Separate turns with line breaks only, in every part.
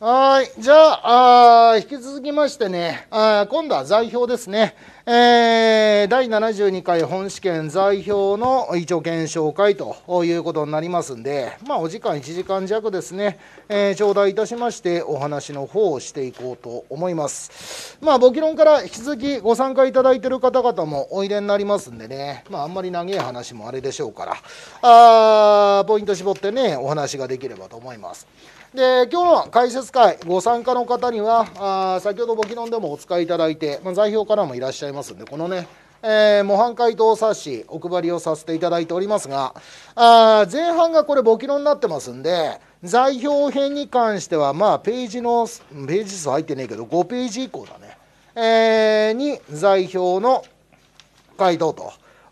はい。じゃあ引き続きましてね、あ今度は代表ですね。えー、第72回本試験代表の一応検証会ということになりますんで、まあ、お時間1時間弱ですね、えー、頂戴いたしまして、お話の方をしていこうと思います。まあ、簿記論から引き続きご参加いただいている方々もおいでになりますんでね、まあ、あんまり長い話もあれでしょうから、あポイント絞ってね、お話ができればと思います。で今日の解説会ご参加の方にはあ先ほど募金でもお使いいただいて、まあ、代表からもいらっしゃいますんでこのねえー、模範解答冊子お配りをさせていただいておりますがあ前半がこれ簿記論になってますんで代表編に関してはまあページのページ数入ってねえけど5ページ以降だね、えー、に代表の回答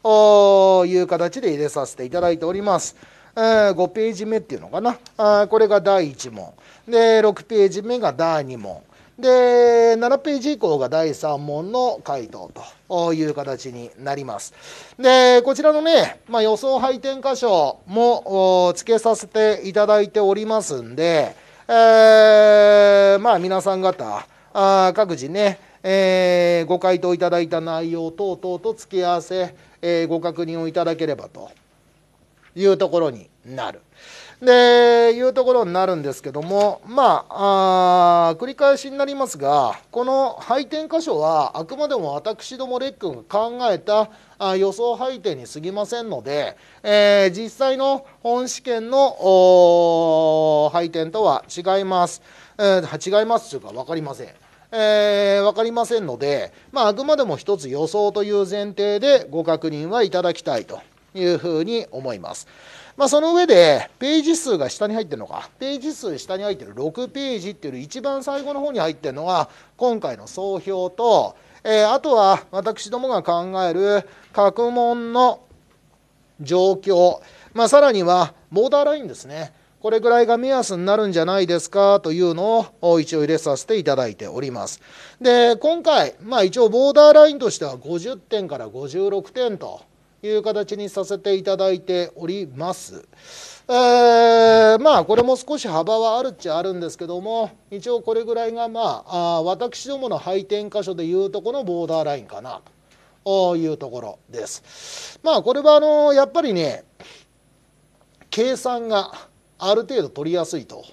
という形で入れさせていただいております。5ページ目っていうのかなこれが第1問で6ページ目が第2問で7ページ以降が第3問の回答という形になります。でこちらのね、まあ、予想配点箇所も付けさせていただいておりますんで、えー、まあ皆さん方あ各自ね、えー、ご回答いただいた内容等々と付け合わせ、えー、ご確認をいただければというところになる。でいうところになるんですけどもまあ繰り返しになりますがこの配点箇所はあくまでも私どもレックんが考えたあ予想配点に過ぎませんので、えー、実際の本試験の配点とは違います、えー、違いますというか分かりません。えー、分かりませんので、まあ、あくまでも一つ予想という前提でご確認はいただきたいというふうに思います。まあ、その上で、ページ数が下に入ってるのか、ページ数下に入ってる6ページっていう一番最後の方に入ってるのが、今回の総評と、えー、あとは私どもが考える各問の状況、まあ、さらにはボーダーラインですね。これぐらいが目安になるんじゃないですかというのを一応入れさせていただいております。で、今回、まあ一応ボーダーラインとしては50点から56点という形にさせていただいております。えー、まあこれも少し幅はあるっちゃあるんですけども一応これぐらいがまああ私どもの配点箇所でいうとこのボーダーラインかなというところです。まあこれはあのやっぱりね計算がある程度取りやすいと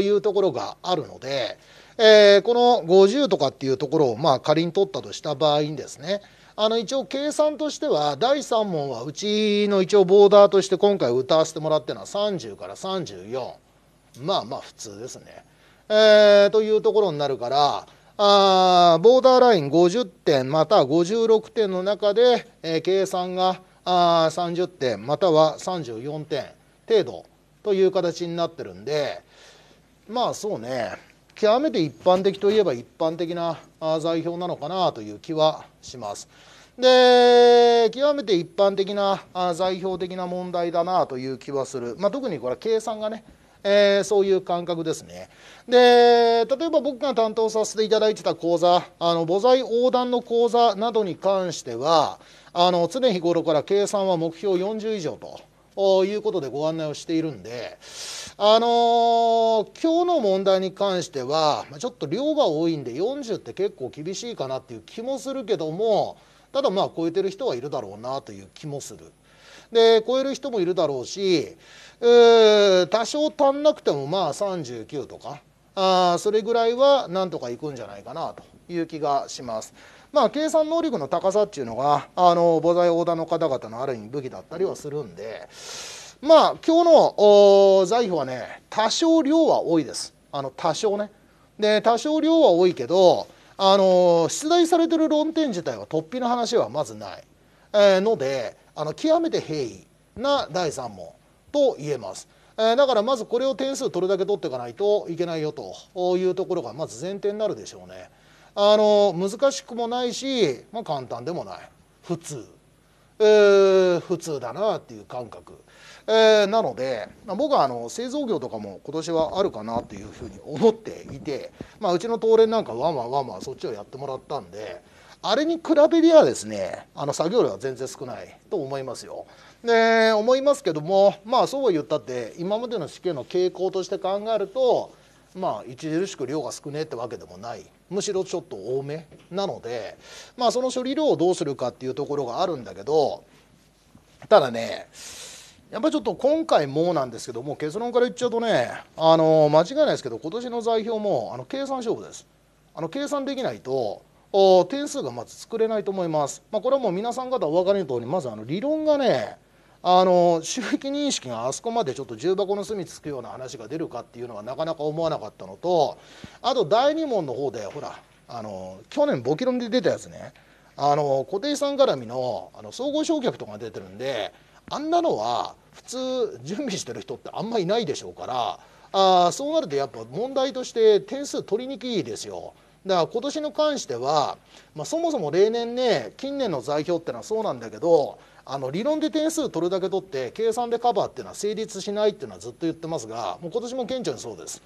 いうところがあるので、えー、この50とかっていうところをまあ仮に取ったとした場合にですねあの一応計算としては第3問はうちの一応ボーダーとして今回歌わせてもらってるのは30から34まあまあ普通ですね。えー、というところになるからあボーダーライン50点または56点の中で、えー、計算があ30点または34点程度という形になってるんでまあそうね極めて一般的といえば一般的な財表なのかなという気はします。で極めて一般的な財表的な問題だなという気はする、まあ、特にこれは計算がね、えー、そういう感覚ですね。で例えば僕が担当させていただいてた講座あの母材横断の講座などに関してはあの常日頃から計算は目標40以上と。ということでご案内をしているんで、あのー、今日の問題に関しては、ちょっと量が多いんで、40って結構厳しいかなっていう気もするけども、ただまあ、超えてる人はいるだろうなという気もする。で超える人もいるだろうし、うー、多少足んなくてもまあ39とかあそれぐらいはなんとかいくんじゃないかなという気がします。まあ、計算能力の高さっていうのがあの母材横断の方々のある意味武器だったりはするんでまあ今日の財布はね多少量は多いですあの多少ねで多少量は多いけどあの出題されてる論点自体は突飛な話はまずない、えー、のであの極めて平易な第3問と言えます。えだからまずこれを点数取るだけ取っていかないといけないよというところがまず前提になるでしょうね。あの難しくもないし、まあ、簡単でもない普通、えー、普通だなっていう感覚、えー、なので、まあ、僕はあの製造業とかも今年はあるかなというふうに思っていて、まあ、うちの東レなんかわんわんわんわんそっちをやってもらったんで。あれに比べりゃですねあの作業量は全然少ないと思いますよ。で思いますけどもまあそうは言ったって今までの試験の傾向として考えるとまあ著しく量が少ねえってわけでもないむしろちょっと多めなので、まあ、その処理量をどうするかっていうところがあるんだけどただねやっぱりちょっと今回もなんですけども結論から言っちゃうとねあの間違いないですけど今年の財表もあの計算勝負です。あの計算できないと点数がまず作れないと思います。まあ、これはもう皆さん方お分かりの通りまずあの理論がねあの収益認識があそこまでちょっと重箱の隅つくような話が出るかっていうのはなかなか思わなかったのとあと第2問の方でほらあの去年ボキロンで出たやつねあの固定資産絡みのあの総合償却とかが出てるんであんなのは普通準備してる人ってあんまいないでしょうからあそうなるとやっぱ問題として点数取りにくいですよ。だから今年に関しては、まあ、そもそも例年ね近年の財表ってのはそうなんだけどあの理論で点数取るだけ取って計算でカバーっていうのは成立しないっていうのはずっと言ってますがもう今年も顕著にそうです。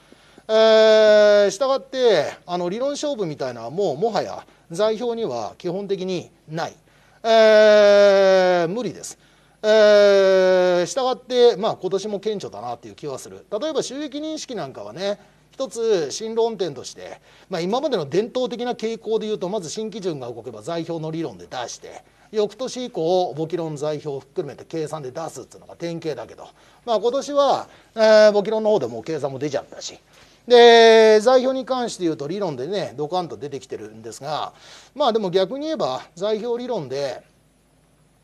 えしたがってあの理論勝負みたいなのはもうもはや代表には基本的にない、えー、無理です。えしたがって、まあ、今年も顕著だなという気はする例えば収益認識なんかはね一つ新論点として、まあ、今までの伝統的な傾向でいうとまず新基準が動けば財料の理論で出して翌年以降簿記論財表を含めて計算で出すっていうのが典型だけど、まあ、今年は、えー、簿記論の方でも計算も出ちゃったし。で財票に関して言うと理論でねドカンと出てきてるんですがまあでも逆に言えば財表理論で、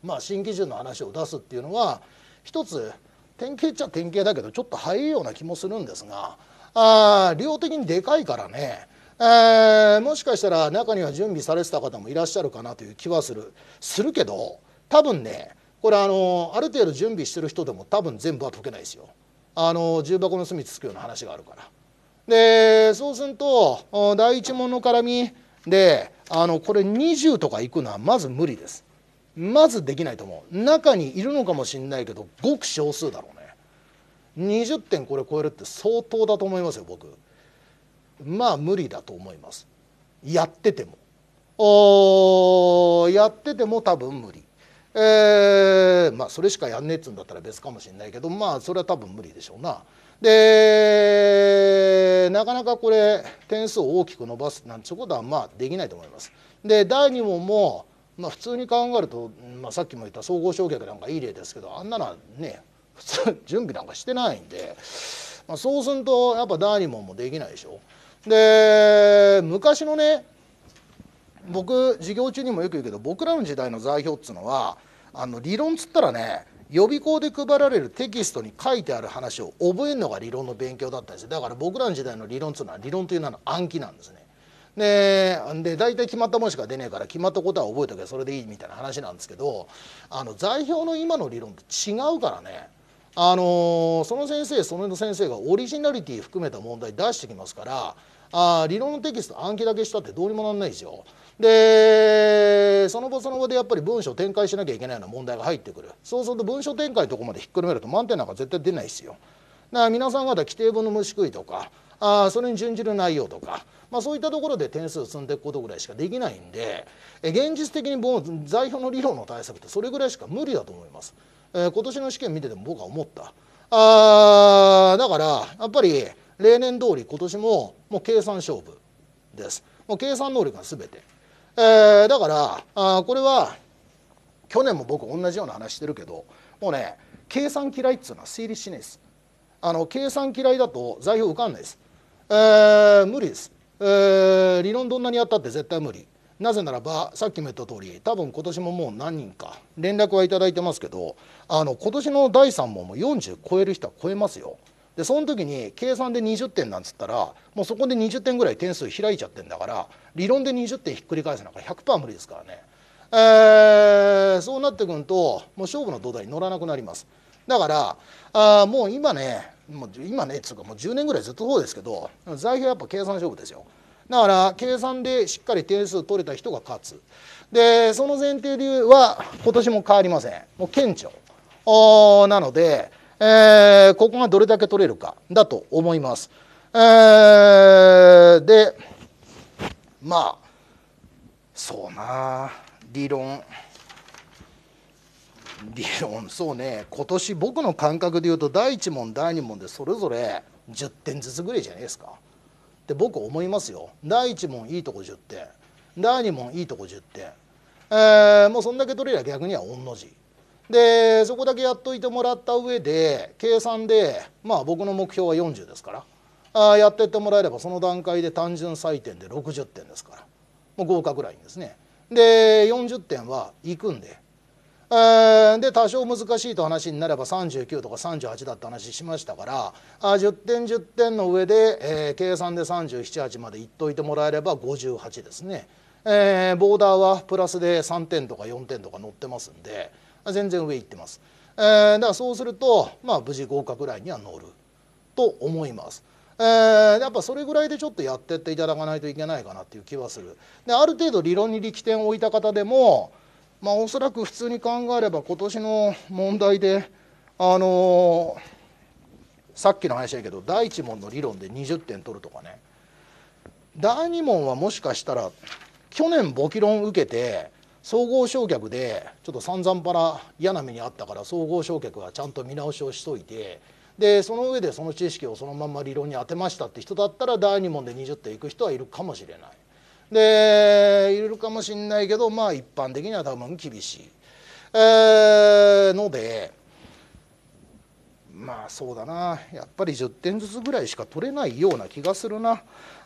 まあ、新基準の話を出すっていうのは一つ典型っちゃ典型だけどちょっと早いような気もするんですがあ量的にでかいからね、えー、もしかしたら中には準備されてた方もいらっしゃるかなという気はするするけど多分ねこれあのある程度準備してる人でも多分全部は解けないですよ。あの重箱の隅つくような話があるから。でそうすると第一問の絡みであのこれ20とかいくのはまず無理です。まずできないと思う。中にいるのかもしれないけどごく少数だろうね。20点これ超えるって相当だと思いますよ僕まあ無理だと思いますやっててもおやってても多分無理えー、まあそれしかやんねえっつうんだったら別かもしれないけどまあそれは多分無理でしょうなでなかなかこれ点数を大きく伸ばすなんてことはまあできないと思いますで第2問もまあ、普通に考えると、まあ、さっきも言った総合償却なんかいい例ですけどあんなのはね普 通準備なんかしてないんで、まあ、そうするとやっぱ第二問もできないでしょ。で昔のね僕授業中にもよく言うけど僕らの時代の座標っつうのはあの理論っつったらね予備校で配られるテキストに書いてある話を覚えるのが理論の勉強だったんですだから僕らの時代の理論っつうのは理論というのは暗記なんですね。でで大体決まったものしか出ねえから決まったことは覚えとけそれでいいみたいな話なんですけどあの材料の今の理論って違うからね。あのその先生その先生がオリジナリティ含めた問題出してきますからあ理論のテキスト暗記だけしたってどうにもなんないですよ。でその後その後でやっぱり文章展開しなきゃいけないような問題が入ってくるそうすると文章展開のとこまでひっくるめると満点なんか絶対出ないですよ。だから皆さん方規定文の虫食いとかあそれに準じる内容とか、まあ、そういったところで点数を積んでいくことぐらいしかできないんで現実的に財表の理論の対策ってそれぐらいしか無理だと思います。えー、今年の試験見てても僕は思った。あだからやっぱり例年通り今年ももう計算勝負です。もう計算能力が全て。えー、だからあこれは去年も僕同じような話してるけどもうね計算嫌いっつうのは成立しないです。あの計算嫌いだと座標受かんないです。えー、無理です。えー、理論どんなにやったって絶対無理。なぜならばさっきも言った通り多分今年ももう何人か連絡は頂いてますけどあの今年の第3問も40超える人は超えますよ。でその時に計算で20点なんつったらもうそこで20点ぐらい点数開いちゃってんだから理論で20点ひっくり返すなんか100%無理ですからね、えー、そうなってくるともう勝負の土台に乗らなくなりますだからあもう今ねもう今ねつうかもう10年ぐらいずっとそうですけど財布はやっぱ計算勝負ですよだから計算でしっかり点数取れた人が勝つでその前提では今年も変わりませんもう顕著なので、えー、ここがどれだけ取れるかだと思います、えー、でまあそうな理論理論そうね今年僕の感覚で言うと第1問第2問でそれぞれ10点ずつぐらいじゃないですか。って僕思いますよ第1問いいとこ10点第2問いいとこ10点、えー、もうそんだけ取れりゃ逆には御の字でそこだけやっといてもらった上で計算でまあ僕の目標は40ですからあやってってもらえればその段階で単純採点で60点ですからもう合格ラインですねで40点は行くんでで多少難しいと話になれば39とか38だって話しましたからあ10点10点の上で、えー、計算で378までいっといてもらえれば58ですね、えー、ボーダーはプラスで3点とか4点とか乗ってますんで全然上いってます、えー、だからそうすると、まあ、無事合格ぐらいには乗ると思います。えー、やっぱそれぐらいでちょっとやってっていただかないといけないかなっていう気はする。である程度理論に力点を置いた方でもまあ、おそらく普通に考えれば今年の問題で、あのー、さっきの話やけど第1問の理論で20点取るとかね第2問はもしかしたら去年簿記論受けて総合焼却でちょっと散々パラ嫌な目にあったから総合焼却はちゃんと見直しをしといてでその上でその知識をそのまま理論に当てましたって人だったら第2問で20点いく人はいるかもしれない。でいるかもしんないけどまあ一般的には多分厳しい、えー、のでまあそうだなやっぱり10点ずつぐらいしか取れないような気がするな。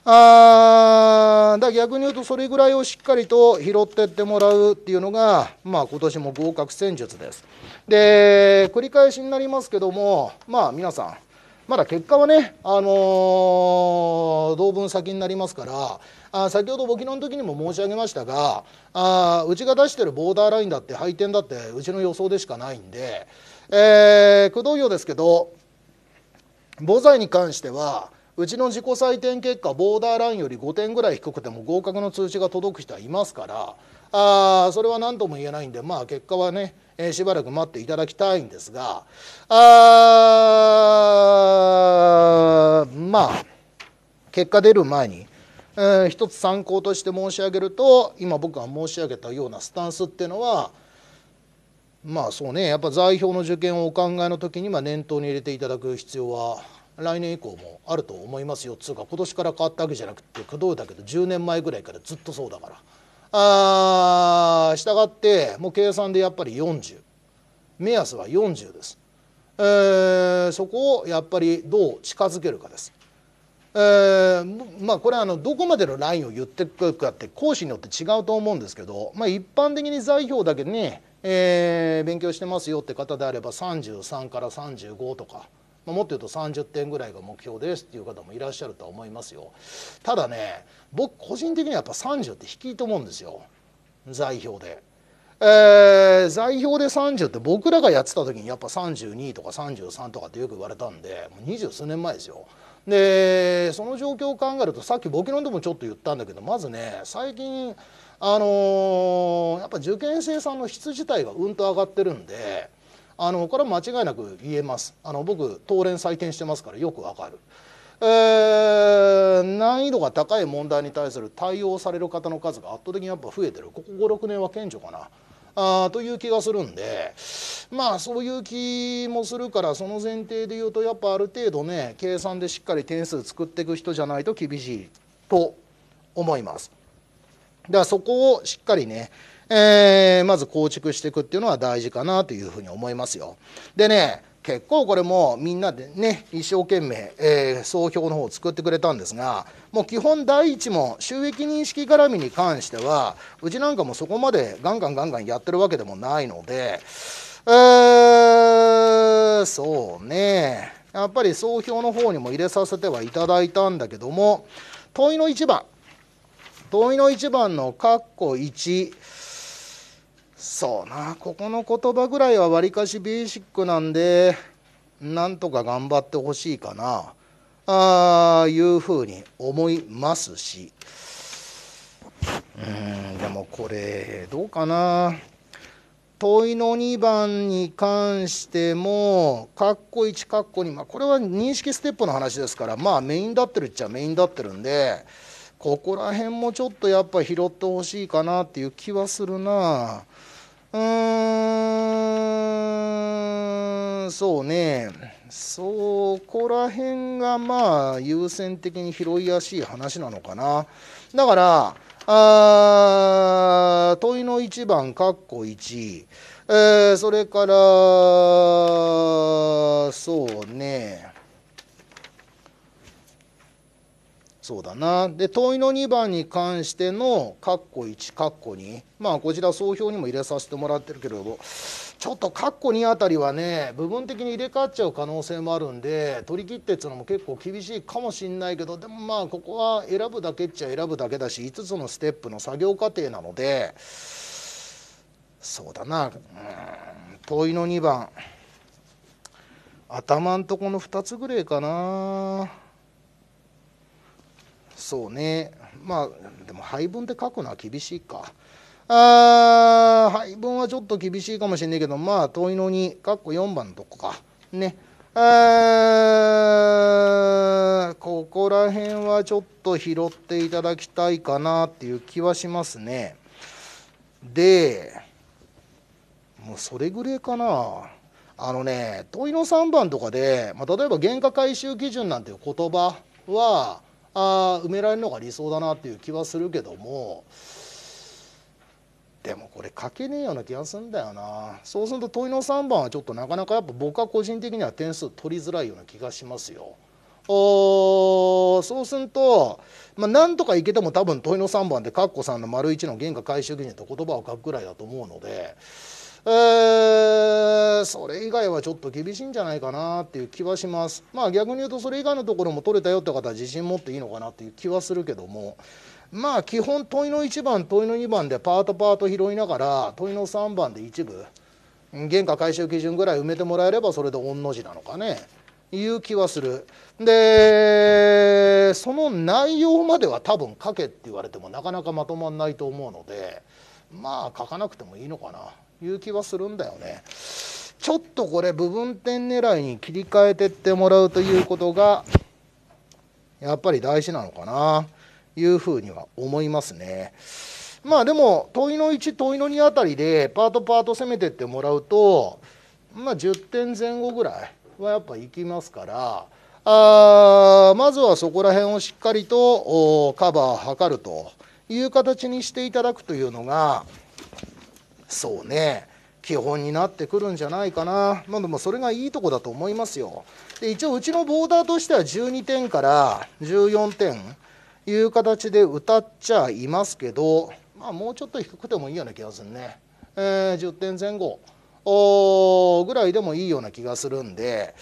あだ逆に言うとそれぐらいをしっかりと拾ってってもらうっていうのが、まあ、今年も合格戦術です。で繰り返しになりますけどもまあ皆さんまだ結果はね、あのー、同分先になりますからあ先ほど簿記の時にも申し上げましたがあうちが出してるボーダーラインだって配点だってうちの予想でしかないんで、えー、駆動業ですけど母材に関してはうちの自己採点結果ボーダーラインより5点ぐらい低くても合格の通知が届く人はいますからあそれは何とも言えないんで、まあ、結果はね、えー、しばらく待っていただきたいんですがあまあ結果出る前にえー、一つ参考として申し上げると今僕が申し上げたようなスタンスっていうのはまあそうねやっぱ在表の受験をお考えの時には念頭に入れていただく必要は来年以降もあると思いますよつうか今年から変わったわけじゃなくてどいだけど10年前ぐらいからずっとそうだから。あーがってもう計算でやっぱり40目安は40です、えー、そこをやっぱりどう近づけるかですえー、まあ、これあのどこまでのラインを言ってくるかって講師によって違うと思うんですけど、まあ、一般的に財表だけね、えー、勉強してますよって方であれば33から35とか、まあ、もっと言うと30点ぐらいが目標ですっていう方もいらっしゃるとは思いますよただね僕個人的にはやっぱ30って低いと思うんですよ財表で。えー、財表で30って僕らがやってた時にやっぱ32とか33とかってよく言われたんでもう二十数年前ですよ。でその状況を考えるとさっき簿記論でもちょっと言ったんだけどまずね最近あのー、やっぱ受験生さんの質自体がうんと上がってるんであのこれは間違いなく言えますあの僕当連採点してますからよくわかる。えー、難易度が高い問題に対する対応される方の数が圧倒的にやっぱ増えてるここ56年は顕著かな。あという気がするんでまあそういう気もするからその前提で言うとやっぱある程度ね計算でしっかり点数作っていく人じゃないと厳しいと思います。だからそこをしっかりねえー、まず構築していくっていうのは大事かなというふうに思いますよ。でね結構これもみんなでね一生懸命、えー、総評の方を作ってくれたんですがもう基本第一問収益認識絡みに関してはうちなんかもそこまでガンガンガンガンやってるわけでもないのでえー、そうねやっぱり総評の方にも入れさせてはいただいたんだけども問いの1番問いの1番の括弧1そうなここの言葉ぐらいはわりかしベーシックなんでなんとか頑張ってほしいかなあいうふうに思いますしうんでもこれどうかな問いの2番に関しても括弧1括弧2、まあ、これは認識ステップの話ですからまあメインだってるっちゃメインだってるんでここら辺もちょっとやっぱ拾ってほしいかなっていう気はするな。うーん、そうね、そこら辺がまあ優先的に拾いやすい話なのかな。だから、あ問いの1番、かっこ1、えー、それから、そうね、そうだなで問いの2番に関しての括弧1括弧2まあこちら総評にも入れさせてもらってるけれどちょっと括弧2あたりはね部分的に入れ替わっちゃう可能性もあるんで取り切ってっつうのも結構厳しいかもしんないけどでもまあここは選ぶだけっちゃ選ぶだけだし5つのステップの作業過程なのでそうだなうん問いの2番頭んとこの2つぐらいかな。そうねまあでも配分で書くのは厳しいかあ配分はちょっと厳しいかもしれないけどまあ問いのにかっこ4番のとこかねあここら辺はちょっと拾っていただきたいかなっていう気はしますねでもうそれぐらいかなあのね問いの3番とかで、まあ、例えば原価回収基準なんていう言葉はあ埋められるのが理想だなっていう気はするけどもでもこれ書けねえような気がするんだよなそうすると問いの3番はちょっとなかなかやっぱ僕は個人的には点数取りづらいような気がしますよ。おそうすると、まあ、なんとかいけても多分問いの3番でカッコさんの丸1の原価回収基準と言葉を書くぐらいだと思うので。えそれ以外はちょっと厳しいんじゃないかなっていう気はします。まあ逆に言うとそれ以外のところも取れたよって方は自信持っていいのかなっていう気はするけども。まあ基本問いの1番問いの2番でパートパート拾いながら問いの3番で一部原価回収基準ぐらい埋めてもらえればそれで御の字なのかねいう気はするでその内容までは多分書けって言われてもなかなかまとまんないと思うのでまあ書かなくてもいいのかな。いう気はするんだよね。ちょっとこれ部分点狙いに切り替えてってもらうということがやっぱり大事なのかなというふうには思いますね。まあでも問いの1問いの2あたりでパートパート攻めてってもらうとまあ10点前後ぐらいはやっぱいきますから。あまずはそこら辺をしっかりとカバーを図るという形にしていただくというのがそうね基本になってくるんじゃないかな、まあ、でもそれがいいとこだと思いますよで一応うちのボーダーとしては12点から14点いう形で歌っちゃいますけど、まあ、もうちょっと低くてもいいような気がするね、えー、10点前後ぐらいでもいいような気がするんで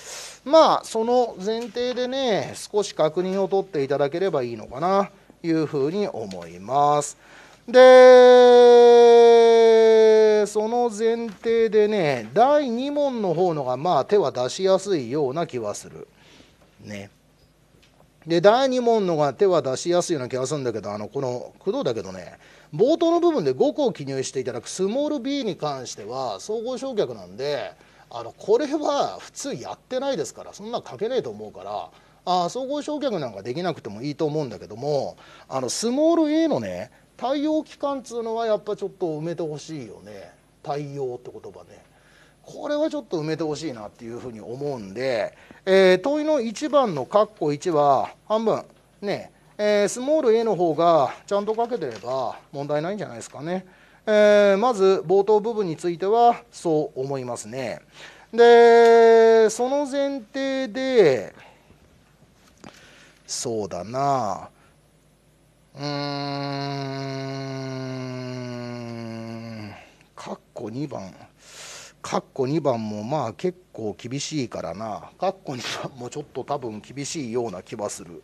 まあその前提でね少し確認を取っていただければいいのかないうふうに思いますででその前提でね第2問の方のがまあ手は出しやすいような気はする。ね。で第2問のが手は出しやすいような気がするんだけどあのこの工藤だけどね冒頭の部分で5個を記入していただくスモール B に関しては総合償却なんであのこれは普通やってないですからそんな書けねえと思うからあ総合償却なんかできなくてもいいと思うんだけどもあのスモール A のね対応期間っつうのはやっぱちょっと埋めてほしいよね対応って言葉ねこれはちょっと埋めてほしいなっていうふうに思うんで、えー、問いの1番の括弧1は半分ねえー、スモール A の方がちゃんと書けてれば問題ないんじゃないですかね、えー、まず冒頭部分についてはそう思いますねでその前提でそうだなうーん、かっこ2番、かっこ2番もまあ結構厳しいからな、かっこ2番もちょっと多分厳しいような気はする。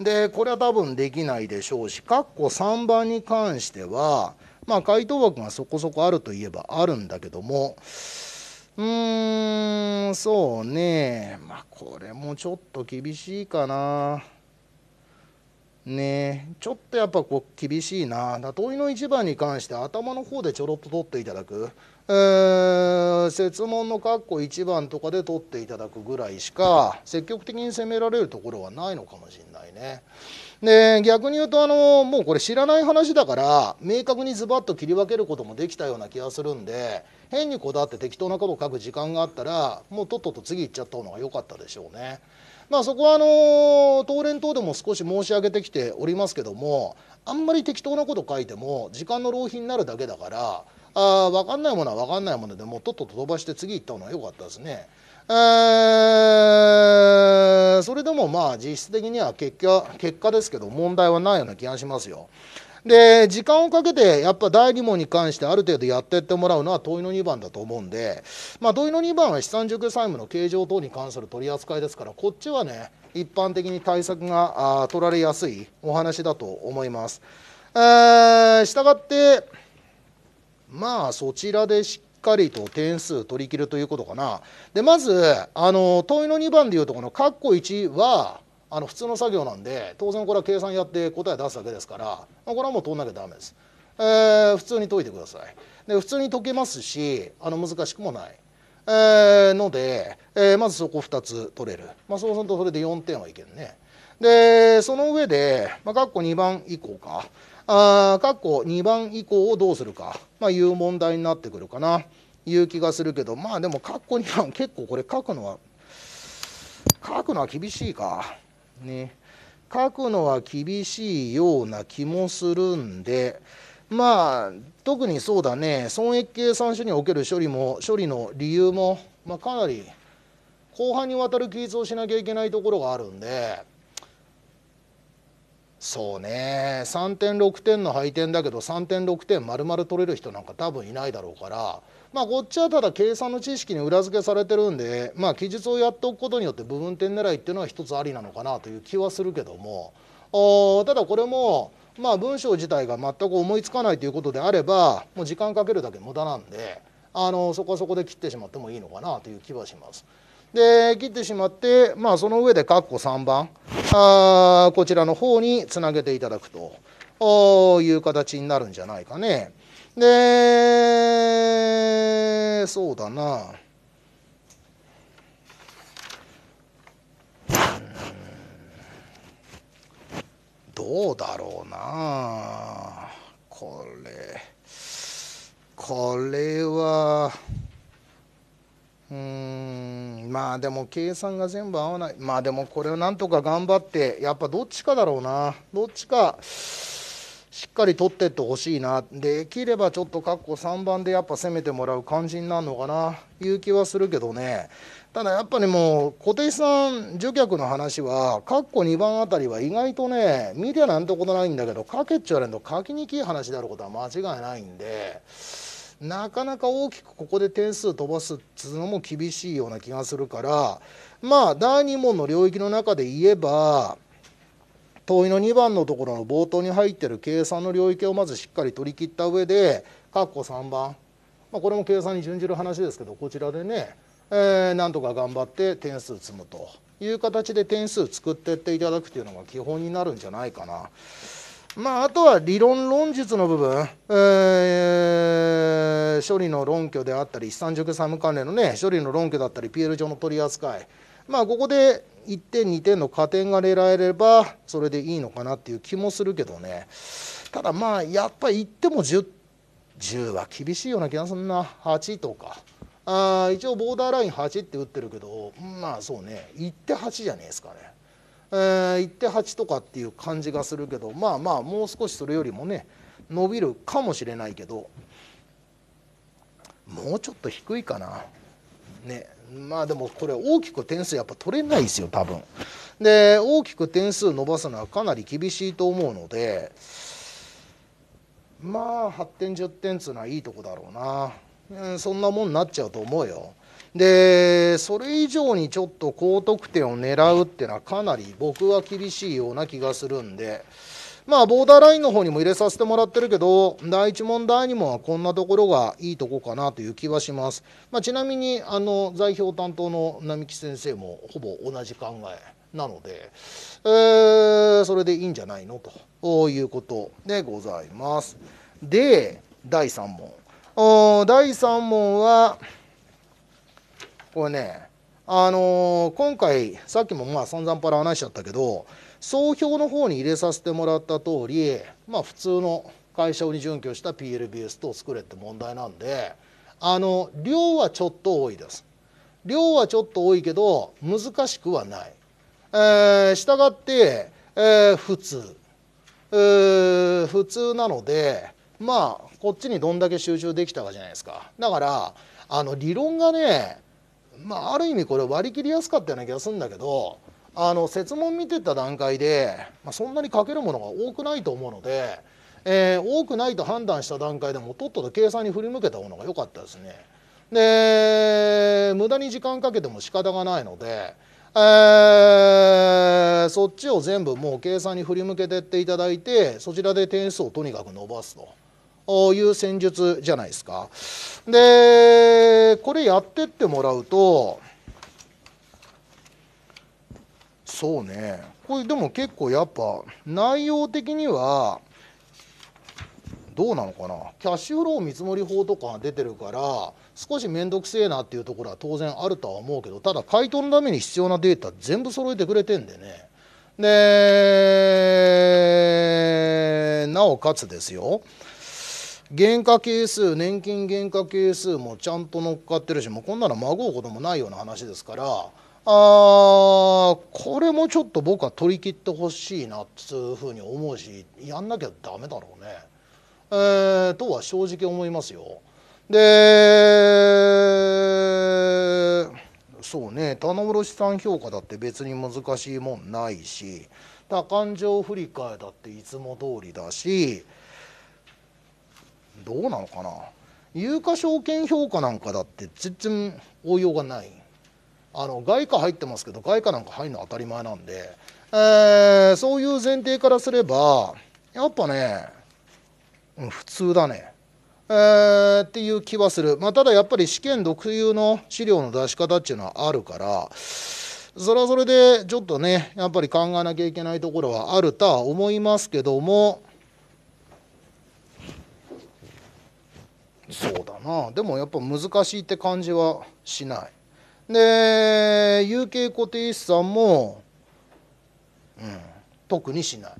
で、これは多分できないでしょうし、かっこ3番に関しては、まあ回答枠がそこそこあるといえばあるんだけども、うーん、そうね。まあ、これもちょっと厳しいかな。ねちょっとやっぱこう厳しいな問いの1番に関して頭の方でちょろっと取っていただく、えー、設問の括弧1番とかで取っていただくぐらいしか積極的に攻められるところはないのかもしれないね。で逆に言うとあのもうこれ知らない話だから明確にズバッと切り分けることもできたような気がするんで変にこだわって適当なこと書く時間があったらもうとっとと次行っちゃった方が良かったでしょうね。まあ、そこはあの東連等でも少し申し上げてきておりますけどもあんまり適当なこと書いても時間の浪費になるだけだからあ分かんないものは分かんないものでもうとっとと飛ばして次行ったのは良かったですね。えー、それでもまあ実質的には結果結果ですけど問題はないような気がしますよ。で時間をかけてやっぱ第2問に関してある程度やってってもらうのは問いの2番だと思うんで、まあ、問いの2番は資産去債務の形状等に関する取り扱いですからこっちはね一般的に対策が取られやすいお話だと思います。えしたがってまあそちらでしっかりと点数取り切るということかな。でまずあの問いの2番でいうとこの「括弧1」は「あの普通の作業なんで当然これは計算やって答え出すだけですから、まあ、これはもう通んなきゃダメです、えー、普通に解いてくださいで普通に解けますしあの難しくもない、えー、ので、えー、まずそこ2つ取れる、まあ、そうするとそれで4点はいけるねでその上で、まあ、括弧2番以降かあ括弧2番以降をどうするか、まあ、いう問題になってくるかないう気がするけどまあでも括弧2番結構これ書くのは書くのは厳しいか。ね書くのは厳しいような気もするんでまあ特にそうだね損益計算書における処理も処理の理由も、まあ、かなり後半にわたる記述をしなきゃいけないところがあるんでそうね3点6点の配点だけど3点6点丸々取れる人なんか多分いないだろうから。まあ、こっちはただ計算の知識に裏付けされてるんで、まあ、記述をやっておくことによって部分点狙いっていうのは一つありなのかなという気はするけどもおただこれも、まあ、文章自体が全く思いつかないということであればもう時間かけるだけ無駄なんであのそこはそこで切ってしまってもいいのかなという気はします。で切ってしまって、まあ、その上で括弧3番あこちらの方につなげていただくという形になるんじゃないかね。で、そうだな。どうだろうな。これ、これは、うーんまあでも計算が全部合わないまあでもこれをなんとか頑張ってやっぱどっちかだろうなどっちかしっかり取ってってほしいなできればちょっとカッコ3番でやっぱ攻めてもらう感じになるのかないう気はするけどねただやっぱりもう小手さん受客の話はカッコ2番あたりは意外とね見りゃなんてことないんだけどかけっちゃうれんと書きにくい話であることは間違いないんで。なかなか大きくここで点数飛ばすっつうのも厳しいような気がするからまあ第2問の領域の中で言えば問いの2番のところの冒頭に入ってる計算の領域をまずしっかり取り切った上で括弧3番、まあ、これも計算に準じる話ですけどこちらでね、えー、なんとか頑張って点数積むという形で点数作ってっていただくというのが基本になるんじゃないかな。まあ、あとは理論論述の部分、えー、処理の論拠であったり資産塾サ務関連のね処理の論拠だったり PL 上の取り扱いまあ、ここで1点、2点の加点が狙えれば、それでいいのかなっていう気もするけどね、ただまあ、やっぱりいっても 10, 10は厳しいような気がするな、8とか。あ一応ボーダーライン8って打ってるけどまあそうね1手8じゃねえですかね、えー、1手8とかっていう感じがするけどまあまあもう少しそれよりもね伸びるかもしれないけどもうちょっと低いかなねまあでもこれ大きく点数やっぱ取れないですよ多分で大きく点数伸ばすのはかなり厳しいと思うのでまあ8点10点っつうのはいいとこだろうな、うん、そんなもんなっちゃうと思うよでそれ以上にちょっと高得点を狙うっていうのはかなり僕は厳しいような気がするんで。まあボーダーラインの方にも入れさせてもらってるけど第1問第2問はこんなところがいいとこかなという気はします、まあ、ちなみにあの代表担当の並木先生もほぼ同じ考えなので、えー、それでいいんじゃないのということでございますで第3問第3問はこれねあのー、今回さっきもまあ散々パラ話しちゃったけど総評の方に入れさせてもらった通りまあ普通の会社に準拠した PLBS 等を作れって問題なんであの量はちょっと多いです量はちょっと多いけど難しくはない、えー、したがって、えー、普通、え普通なのでまあこっちにどんだけ集中できたかじゃないですかだからあの理論がねまあある意味これ割り切りやすかったような気がするんだけどあの設問見てた段階で、まあ、そんなに書けるものが多くないと思うので、えー、多くないと判断した段階でもとっとと計算に振り向けた方が良かったですね。で無駄に時間かけても仕方がないので、えー、そっちを全部もう計算に振り向けてっていただいてそちらで点数をとにかく伸ばすという戦術じゃないですか。でこれやってってもらうとそうねこれでも結構やっぱ内容的にはどうなのかなキャッシュフロー見積もり法とか出てるから少し面倒くせえなっていうところは当然あるとは思うけどただ回答のために必要なデータ全部揃えてくれてんでねでなおかつですよ原価係数年金原価係数もちゃんと乗っかってるしもうこんなの孫うこともないような話ですからあこれもちょっと僕は取り切ってほしいなっついうふうに思うしやんなきゃダメだろうね、えー、とは正直思いますよ。でそうね棚卸資産評価だって別に難しいもんないし多感情振り替えだっていつも通りだしどうなのかな有価証券評価なんかだって全然応用がないあの外貨入ってますけど外貨なんか入るの当たり前なんで、えー、そういう前提からすればやっぱね、うん、普通だね、えー、っていう気はする、まあ、ただやっぱり試験独有の資料の出し方っていうのはあるからそれはそれでちょっとねやっぱり考えなきゃいけないところはあるとは思いますけどもそうだなでもやっぱ難しいって感じはしない。で有形固定資産も、うん、特にしない。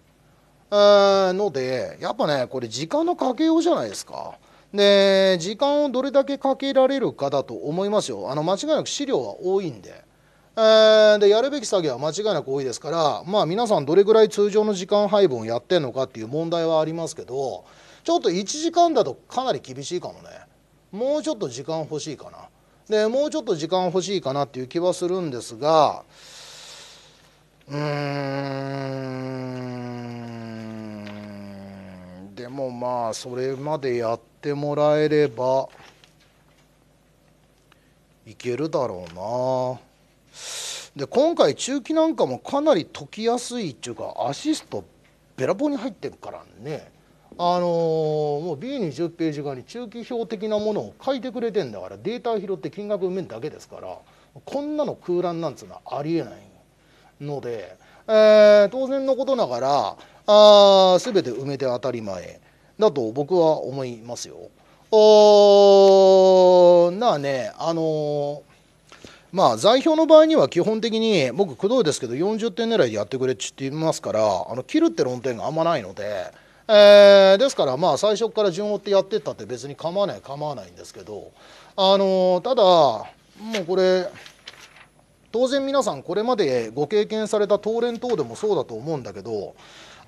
ー、のでやっぱねこれ時間のかけようじゃないですか。で時間をどれだけかけられるかだと思いますよ。あの間違いなく資料は多いんで。えー、でやるべき作業は間違いなく多いですから、まあ、皆さんどれぐらい通常の時間配分をやってんのかっていう問題はありますけどちょっと1時間だとかなり厳しいかもねもうちょっと時間欲しいかな。でもうちょっと時間欲しいかなっていう気はするんですがうーんでもまあそれまでやってもらえればいけるだろうな。で今回中期なんかもかなり解きやすいっていうかアシストべらぼうに入ってるからね。あのー、もう B20 ページ側に中期表的なものを書いてくれてんだからデータ拾って金額埋めるだけですからこんなの空欄なんつうのはありえないので、えー、当然のことながらあ全て埋めて当たり前だと僕は思いますよ。おなあねあのー、まあ、在表の場合には基本的に僕、くどいですけど40点狙いでやってくれって言ってますからあの切るって論点があんまないので、えー、ですからまあ最初から順を追ってやってったって別に構わない構わないんですけどあのただもうこれ当然皆さんこれまでご経験された東連等でもそうだと思うんだけど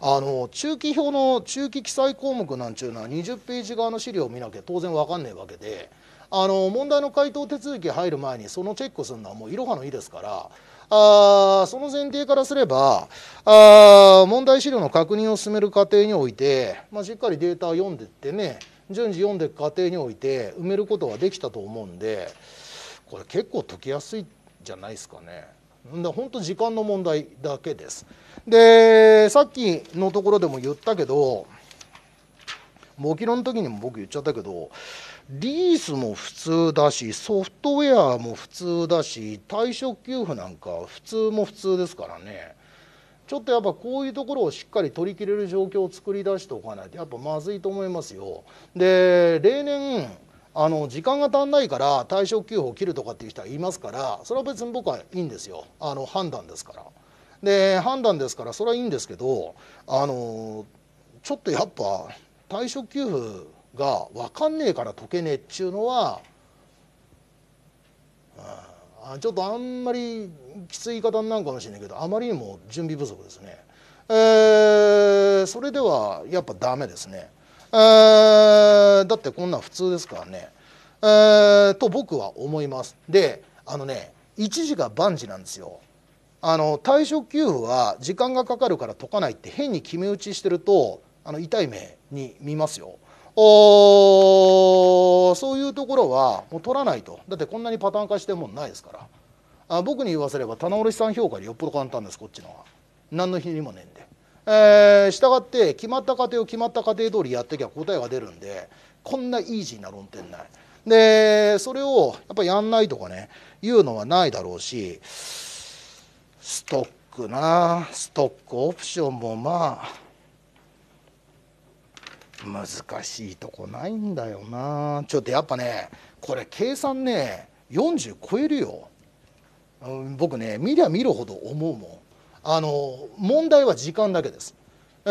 あの中期表の中期記載項目なんちゅうのは20ページ側の資料を見なきゃ当然分かんねえわけであの問題の回答手続き入る前にそのチェックするのはもういろはのいいですからあその前提からすればあ問題資料の確認を進める過程において、まあ、しっかりデータを読んでってね順次読んでいく過程において埋めることができたと思うんでこれ結構解きやすいじゃないですかね。ほ本当時間の問題だけです。でさっきのところでも言ったけど簿記論の時にも僕言っちゃったけどリースも普通だしソフトウェアも普通だし退職給付なんか普通も普通ですからねちょっとやっぱこういうところをしっかり取り切れる状況を作り出しておかないとやっぱまずいと思いますよ。で例年あの時間が足んないから退職給付を切るとかっていう人はいますからそれは別に僕はいいんですよあの判断ですから。で判断ですからそれはいいんですけどあのちょっとやっぱ退職給付が分かんねえから解けねえっちゅうのは、ちょっとあんまりきつい言い方になるかもしれないけどあまりにも準備不足ですね。えー、それではやっぱダメですね。えだってこんなん普通ですからね。えと僕は思います。であのね一時が万事なんですよ。あの退職給付は時間がかかるから解かないって変に決め打ちしてるとあの痛い目に見ますよ。おそういうところはもう取らないとだってこんなにパターン化してるもんないですからあ僕に言わせれば棚卸さん評価よよっぽど簡単ですこっちのは何の日にもねんで、えー、したがって決まった過程を決まった過程通りやってきゃ答えが出るんでこんなイージーな論点ないでそれをやっぱやんないとかね言うのはないだろうしストックなストックオプションもまあ難しいとこないんだよなちょっとやっぱねこれ計算ね40超えるよ、うん、僕ね見りゃ見るほど思うもんあの問題は時間だけです、え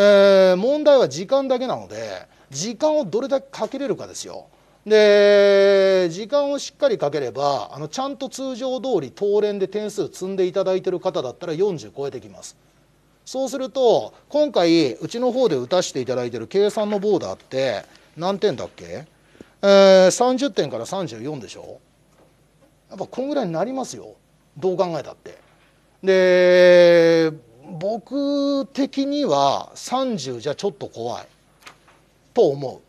ー、問題は時間だけなので時間をどれだけかけれるかですよで時間をしっかりかければあのちゃんと通常通り当連で点数積んでいただいてる方だったら40超えてきますそうすると今回うちの方で打たせていただいてる計算のボーダーって何点だっけ、えー、30点から34でしょやっぱこんぐらいになりますよどう考えたって。で僕的には30じゃちょっと怖いと思う。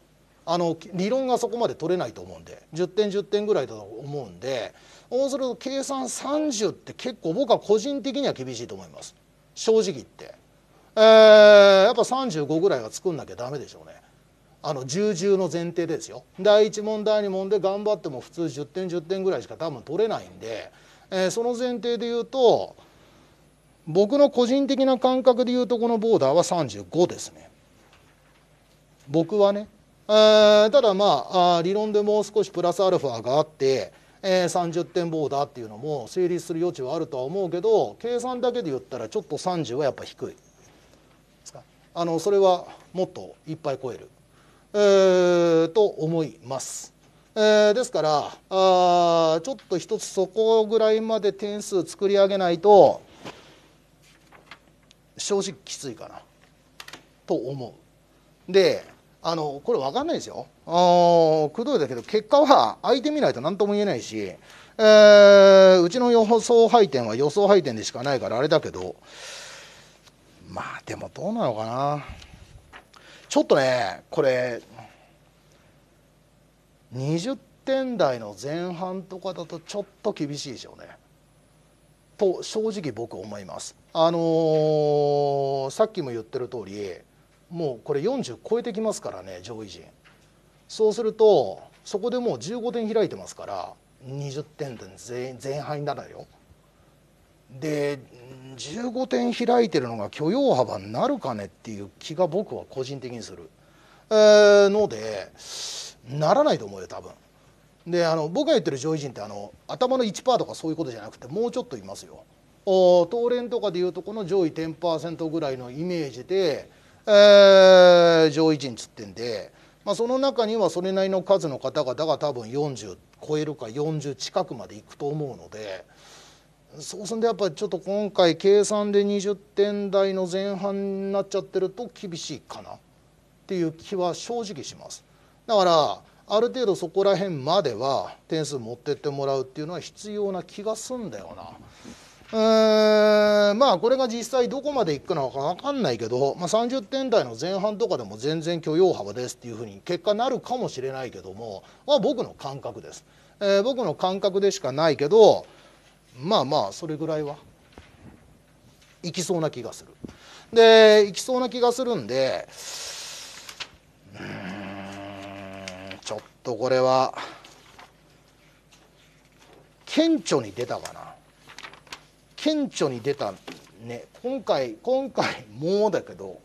あの理論がそこまで取れないと思うんで10点10点ぐらいだと思うんでそうすると計算30って結構僕は個人的には厳しいと思います。正直言って、えー、やっぱ35ぐらいは作んなきゃダメでしょうねあの重々の前提ですよ第1問第2問で頑張っても普通10点10点ぐらいしか多分取れないんで、えー、その前提で言うと僕の個人的な感覚で言うとこのボーダーは35ですね僕はね、えー、ただまあ理論でもう少しプラスアルファがあってえー、30点ボーダーっていうのも成立する余地はあるとは思うけど計算だけで言ったらちょっと30はやっぱ低いあのそれはもっといっぱい超える、えー、と思います。えー、ですからあちょっと一つそこぐらいまで点数作り上げないと正直きついかなと思う。であのこれ分かんないですよ。あくどいだけど結果は相手見ないと何とも言えないし、えー、うちの予想配点は予想配点でしかないからあれだけどまあでもどうなのかなちょっとねこれ20点台の前半とかだとちょっと厳しいでしょうね。と正直僕思います。あのー、さっきも言ってる通りもうこれ40超えてきますからね上位陣。そうするとそこでもう15点開いてますから20点前前半になるよで15点開いてるのが許容幅になるかねっていう気が僕は個人的にする、えー、のでならないと思うよ多分であの僕が言ってる上位陣ってあの頭の1%とかそういうことじゃなくてもうちょっといますよお東連とかでいうとこの上位10%ぐらいのイメージで、えー、上位陣つってんでまあ、その中にはそれなりの数の方々が多分40超えるか40近くまでいくと思うのでそうするでやっぱりちょっと今回計算で20点台の前半になっちゃってると厳しいかなっていう気は正直します。だからある程度そこら辺までは点数持ってってもらうっていうのは必要な気がすんだよな。えまあこれが実際どこまでいくのか分かんないけど、まあ、30点台の前半とかでも全然許容幅ですっていうふうに結果なるかもしれないけども、まあ、僕の感覚です、えー、僕の感覚でしかないけどまあまあそれぐらいはいきそうな気がするでいきそうな気がするんでうんちょっとこれは顕著に出たかな顕著に出たね今回今回もうだけど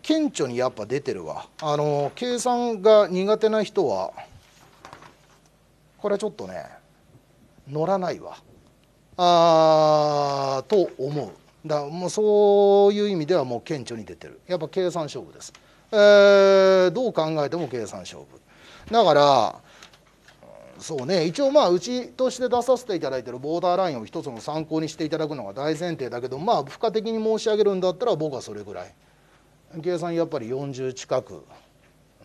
顕著にやっぱ出てるわあの計算が苦手な人はこれちょっとね乗らないわあと思うだもうそういう意味ではもう顕著に出てるやっぱ計算勝負です、えー、どう考えても計算勝負だからそうね一応まあうちとして出させていただいてるボーダーラインを一つの参考にしていただくのが大前提だけどまあ付加的に申し上げるんだったら僕はそれぐらい計算やっぱり40近く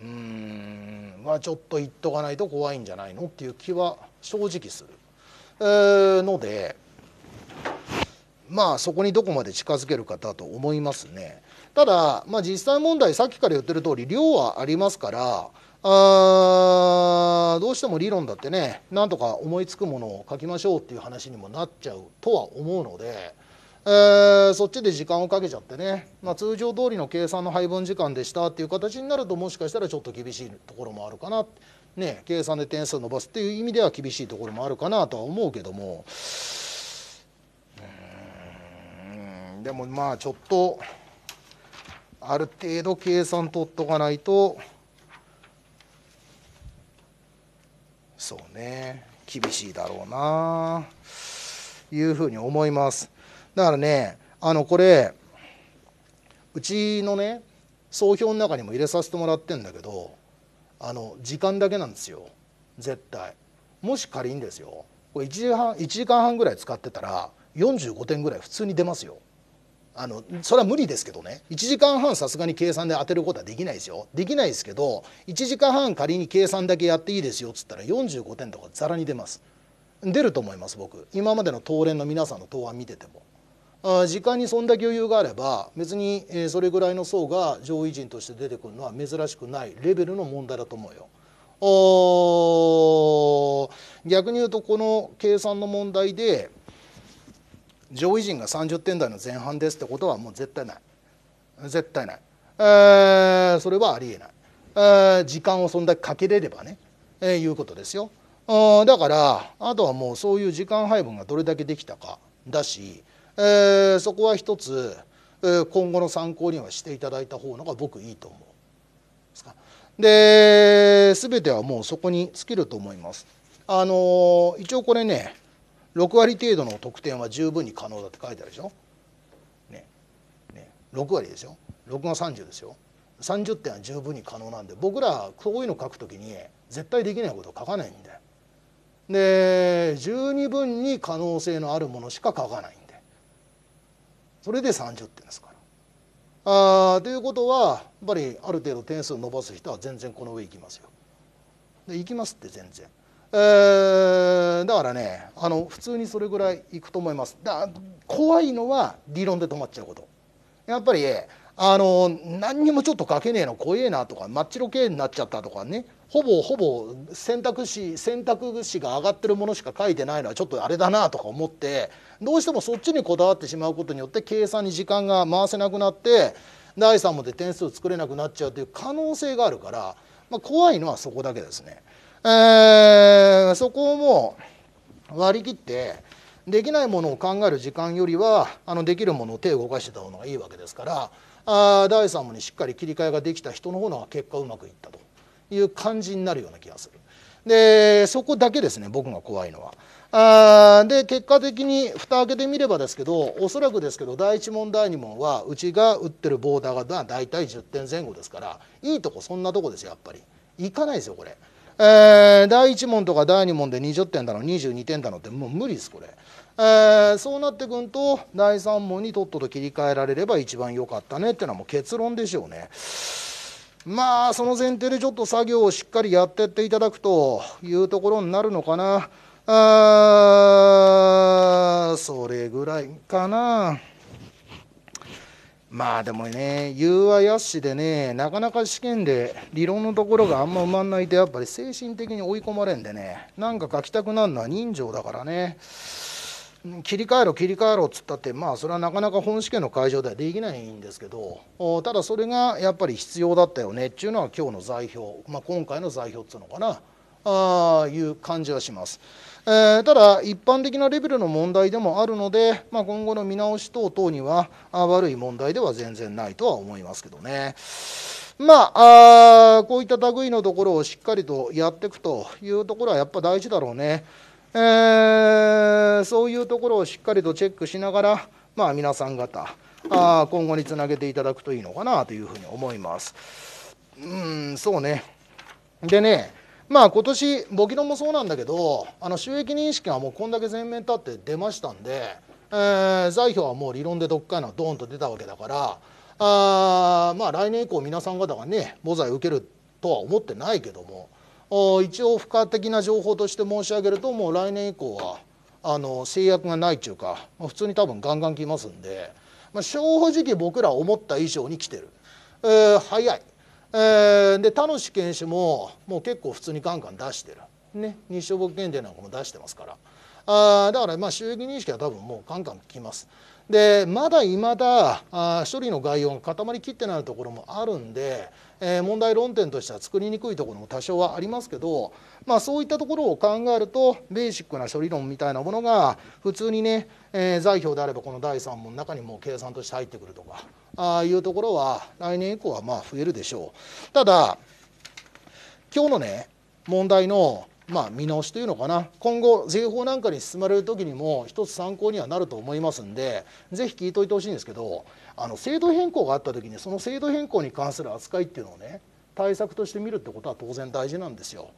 うんまあちょっと言っとかないと怖いんじゃないのっていう気は正直する、えー、のでまあそこにどこまで近づけるかだと思いますねただまあ実際問題さっきから言ってる通り量はありますからあどうしても理論だってねなんとか思いつくものを書きましょうっていう話にもなっちゃうとは思うので、えー、そっちで時間をかけちゃってね、まあ、通常通りの計算の配分時間でしたっていう形になるともしかしたらちょっと厳しいところもあるかな、ね、計算で点数を伸ばすっていう意味では厳しいところもあるかなとは思うけどもうんでもまあちょっとある程度計算取っとかないと。ね厳しいだろうないうふうに思いますだからねあのこれうちのね総評の中にも入れさせてもらってんだけどあの時間だけなんですよ絶対もし仮にですよこれ1時半1時間半ぐらい使ってたら45点ぐらい普通に出ますよあのそれは無理ですけどね1時間半さすがに計算で当てることはできないですよできないですけど1時間半仮に計算だけやっていいですよっつったら45点とかざらに出ます出ると思います僕今までの答連の皆さんの答案見ててもあ時間にそんだけ余裕があれば別にそれぐらいの層が上位陣として出てくるのは珍しくないレベルの問題だと思うよお逆に言うとこの計算の問題で上位陣が30点台の前半ですってことはもう絶対ない絶対ない、えー、それはありえない、えー、時間をそんだけかけれればね、えー、いうことですよだからあとはもうそういう時間配分がどれだけできたかだし、えー、そこは一つえ今後の参考にはしていただいた方のが僕いいと思うです全てはもうそこに尽きると思います。あの一応これね6割程度の得点は十分に可能だって書いてあるでしょ。ねね、6割ですよ6が30ですよ30点は十分に可能なんで僕らこういうの書くときに絶対できないことを書かないんでで十二分に可能性のあるものしか書かないんでそれで30点ですから。あということはやっぱりある程度点数を伸ばす人は全然この上行きますよ。で行きますって全然。えだからねあの普通にそれぐらいいくと思いますだ怖いのは理論で止まっちゃうことやっぱりあの何にもちょっと書けねえの怖えなとかマッチロ系になっちゃったとかねほぼほぼ選択肢選択肢が上がってるものしか書いてないのはちょっとあれだなとか思ってどうしてもそっちにこだわってしまうことによって計算に時間が回せなくなって第3問で点数作れなくなっちゃうという可能性があるから、まあ、怖いのはそこだけですね。えー、そこをもう割り切ってできないものを考える時間よりはあのできるものを手を動かしてた方がいいわけですからあ第三問にしっかり切り替えができた人の方が結果うまくいったという感じになるような気がする。でそこだけですね僕が怖いのは。あで結果的に蓋開けてみればですけどおそらくですけど第1問第2問はうちが打ってるボーダーが大体10点前後ですからいいとこそんなとこですやっぱり。いかないですよこれ。えー、第1問とか第2問で20点だの22点だのってもう無理ですこれ、えー、そうなってくんと第3問にとっとと切り替えられれば一番良かったねってのはもう結論でしょうねまあその前提でちょっと作業をしっかりやってっていただくというところになるのかなあそれぐらいかな。まあでもね、言うはやしでね、なかなか試験で理論のところがあんま埋まんないと、やっぱり精神的に追い込まれんでね、なんか書きたくなるのは人情だからね、切り替えろ、切り替えろっつったって、まあそれはなかなか本試験の会場ではできないんですけど、ただそれがやっぱり必要だったよねっていうのは、今日の座標、まあ、今回の座標っていうのかな、ああいう感じはします。えー、ただ、一般的なレベルの問題でもあるので、まあ、今後の見直し等々には悪い問題では全然ないとは思いますけどね。まあ、あこういった類のところをしっかりとやっていくというところはやっぱ大事だろうね。えー、そういうところをしっかりとチェックしながら、まあ、皆さん方あ今後につなげていただくといいのかなというふうに思います。うんそうねでねまあ今年簿記論もそうなんだけどあの収益認識がもうこんだけ前面立って出ましたんで、えー、財表はもう理論でどっかのドーンと出たわけだからあまあ来年以降皆さん方がね母罪受けるとは思ってないけども一応付加的な情報として申し上げるともう来年以降はあの制約がないっていうか普通に多分ガンガン来ますんで、まあ、正直僕ら思った以上に来てる、えー、早いえー、で他の試験紙ももう結構普通にガンガン出してる、ね、日照簿記検定なんかも出してますからあだからまあ収益認識は多分もうガンガンきます。でまだいまだあ処理の概要が固まりきってないところもあるんでえ問題論点としては作りにくいところも多少はありますけど、まあ、そういったところを考えるとベーシックな処理論みたいなものが普通にね、えー、財表であればこの第3問の中にも計算として入ってくるとかああいうところは来年以降はまあ増えるでしょう。ただ今日のね問題のまあ、見直しというのかな今後税法なんかに進まれる時にも一つ参考にはなると思いますんで是非聞いといてほしいんですけどあの制度変更があった時にその制度変更に関する扱いっていうのをね対策として見るってことは当然大事なんですよ。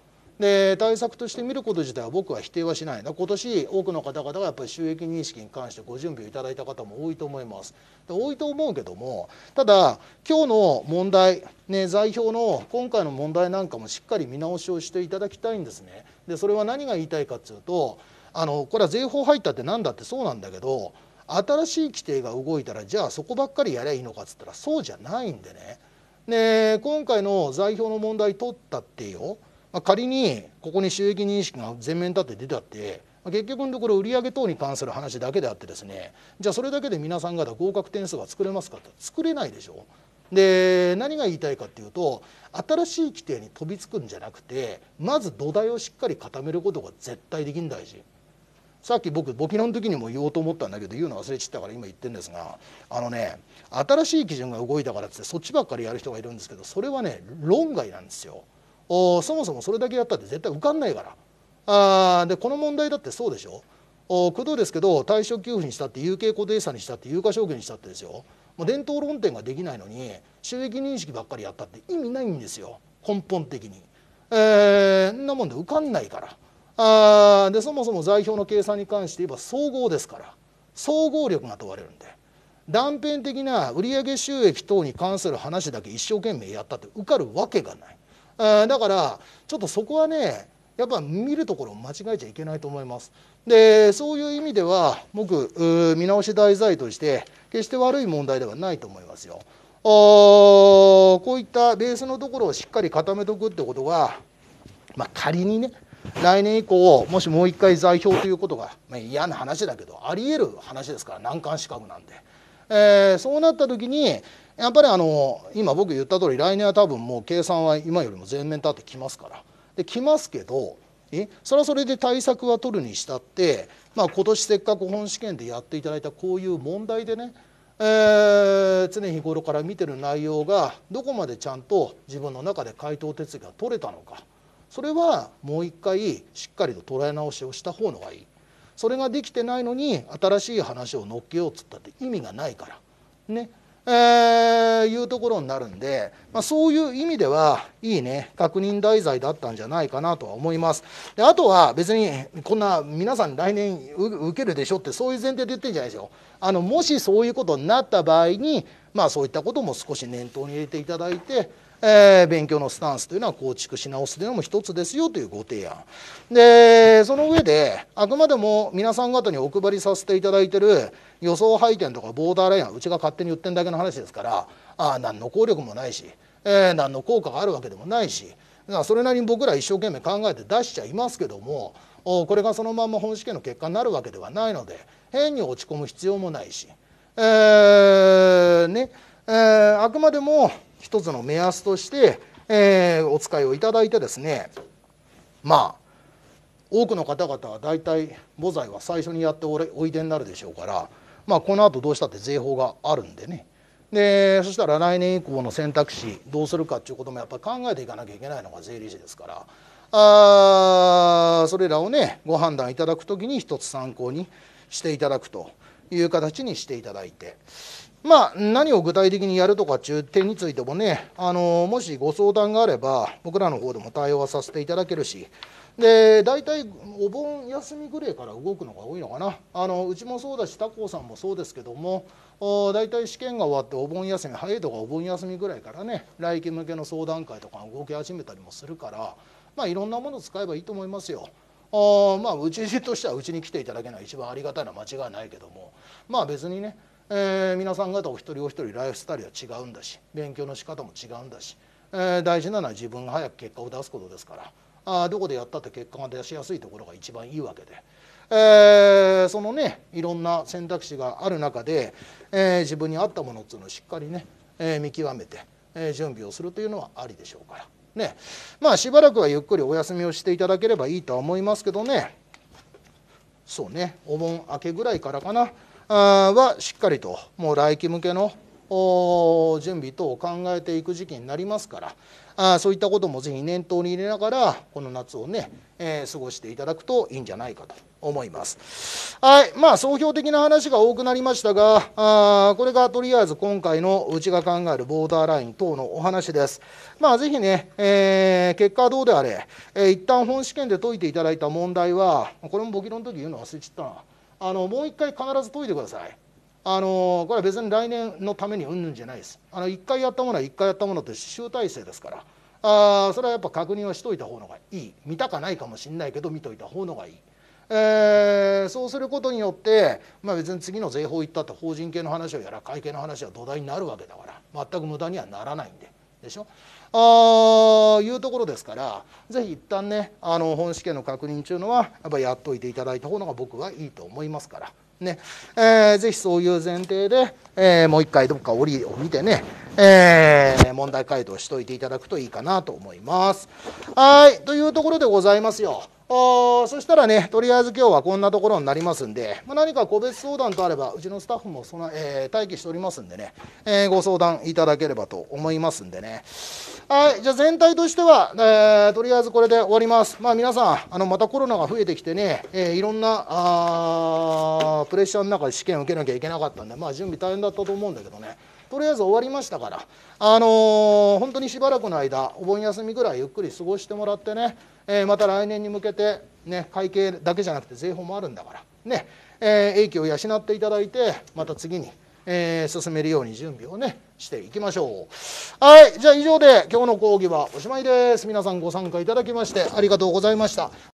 で対策として見ること自体は僕は否定はしない今年多くの方々がやっぱり収益認識に関してご準備をいただいた方も多いと思います多いと思うけどもただ今日の問題ね財表の今回の問題なんかもしっかり見直しをしていただきたいんですねでそれは何が言いたいかっていうとあのこれは税法入ったって何だってそうなんだけど新しい規定が動いたらじゃあそこばっかりやりゃいいのかっつったらそうじゃないんでね。で今回の財表の問題取ったってよまあ、仮にここに収益認識が全面立って出たって、まあ、結局のところ売上等に関する話だけであってですねじゃあそれだけで皆さん方合格点数が作れますかって作れないでしょ。で何が言いたいかっていうと新しい規定に飛びつくんじゃなくてまず土台をしっかり固めることが絶対的に大事。さっき僕簿記の時にも言おうと思ったんだけど言うの忘れちったから今言ってるんですがあのね新しい基準が動いたからっってそっちばっかりやる人がいるんですけどそれはね論外なんですよ。そもそもそれだけやったって絶対受かんないからあでこの問題だってそうでしょ工藤ですけど退職給付にしたって有形固定資産にしたって有価証券にしたってですよもう伝統論点ができないのに収益認識ばっかりやったって意味ないんですよ根本的に。えー、んなもんで受かんないからあでそもそも財表の計算に関して言えば総合ですから総合力が問われるんで断片的な売上収益等に関する話だけ一生懸命やったって受かるわけがないあだからちょっとそこはねやっぱ見るところを間違えちゃいけないと思います。でそういう意味では僕見直し題材として決して悪い問題ではないと思いますよ。こういったベースのところをしっかり固めとくってことが、まあ、仮にね来年以降もしもう一回財票ということが、まあ、嫌な話だけどありえる話ですから難関資格なんで、えー、そうなった時にやっぱりあの今僕言った通り来年は多分もう計算は今よりも全面立ってきますからで来ますけどえそれはそれで対策は取るにしたって、まあ、今年せっかく本試験でやっていただいたこういう問題でね、えー、常日頃から見てる内容がどこまでちゃんと自分の中で回答手続きが取れたのかそれはもう一回しっかりと捉え直しをした方のがいいそれができてないのに新しい話を乗っけようっつったって意味がないからねえー、いうところになるんで、まあ、そういう意味ではいいね確認題材だったんじゃないかなとは思いますであとは別にこんな皆さん来年受けるでしょってそういう前提で言ってるんじゃないですよあのもしそういうことになった場合にまあそういったことも少し念頭に入れていただいてえー、勉強のスタンスというのは構築し直すというのも一つですよというご提案でその上であくまでも皆さん方にお配りさせていただいてる予想配点とかボーダーラインはうちが勝手に言ってるだけの話ですからあ何の効力もないし、えー、何の効果があるわけでもないしそれなりに僕ら一生懸命考えて出しちゃいますけどもこれがそのまま本試験の結果になるわけではないので変に落ち込む必要もないし、えーねえー、あくまでもつの目安として、えー、お使いをいただいてですねまあ多くの方々は大体母材は最初にやっておいでになるでしょうから、まあ、このあとどうしたって税法があるんでねでそしたら来年以降の選択肢どうするかっていうこともやっぱり考えていかなきゃいけないのが税理士ですからあそれらをねご判断いただく時に一つ参考にしていただくという形にしていただいてまあ、何を具体的にやるとかっていう点についてもね、あのもしご相談があれば、僕らの方でも対応はさせていただけるし、で大体お盆休みぐらいから動くのが多いのかなあのうちもそうだし他校さんもそうですけども大体試験が終わってお盆休み早いとかお盆休みぐらいからね来期向けの相談会とか動き始めたりもするから、まあ、いろんなものを使えばいいと思いますよ。あまあうちとしてはうちに来ていただけない一番ありがたいのは間違いないけどもまあ別にねえー、皆さん方お一人お一人ライフスタイルは違うんだし勉強の仕方も違うんだし、えー、大事なのは自分が早く結果を出すことですからあどこでやったって結果が出しやすいところが一番いいわけで。えー、そのねいろんな選択肢がある中で、えー、自分に合ったものっていうのをしっかりね、えー、見極めて、えー、準備をするというのはありでしょうからねまあしばらくはゆっくりお休みをしていただければいいとは思いますけどねそうねお盆明けぐらいからかなはしっかりともう来期向けの準備等を考えていく時期になりますからあそういったこともぜひ念頭に入れながらこの夏をね、えー、過ごしていただくといいんじゃないかと思います。はいまあ総評的な話が多くなりましたがあこれがとりあえず今回のうちが考えるボーダーライン等のお話です。まあぜひね、えー、結果はどうであれ、えー、一旦本試験で解いていただいた問題はこれも簿記の時言うの忘れちゃったな。あのもう一回必ず解いてください。あのこれは別に来年のためにうんぬんじゃないです。あの一回やったものは一回やったものって集大成ですから。あそれはやっぱ確認はしといた方のがいい見たかないかもしんないけど見といた方のがいい、えー、そうすることによって、まあ、別に次の税法行ったって法人系の話をやら会計の話は土台になるわけだから全く無駄にはならないんででしょあいうところですから是非一旦ねあの本試験の確認中のはやっぱやっといていただいた方が僕はいいと思いますから。ねえー、ぜひそういう前提で、えー、もう一回どっか折を見てね、えー、問題解答しといていただくといいかなと思います。はいというところでございますよ。あそしたらねとりあえず今日はこんなところになりますんで、まあ、何か個別相談とあればうちのスタッフもその、えー、待機しておりますんでね、えー、ご相談いただければと思いますんでねはいじゃあ全体としては、えー、とりあえずこれで終わりますまあ皆さんあのまたコロナが増えてきてね、えいろんなあプレッシャーの中で試験を受けなきゃいけなかったんでまあ準備大変だったと思うんだけどねとりあえず終わりましたから、あのー、本当にしばらくの間お盆休みぐらいゆっくり過ごしてもらってね、えー、また来年に向けて、ね、会計だけじゃなくて税法もあるんだからね、えー、英気を養っていただいてまた次に。えー、進めるように準備をねしていきましょうはいじゃあ以上で今日の講義はおしまいです皆さんご参加いただきましてありがとうございました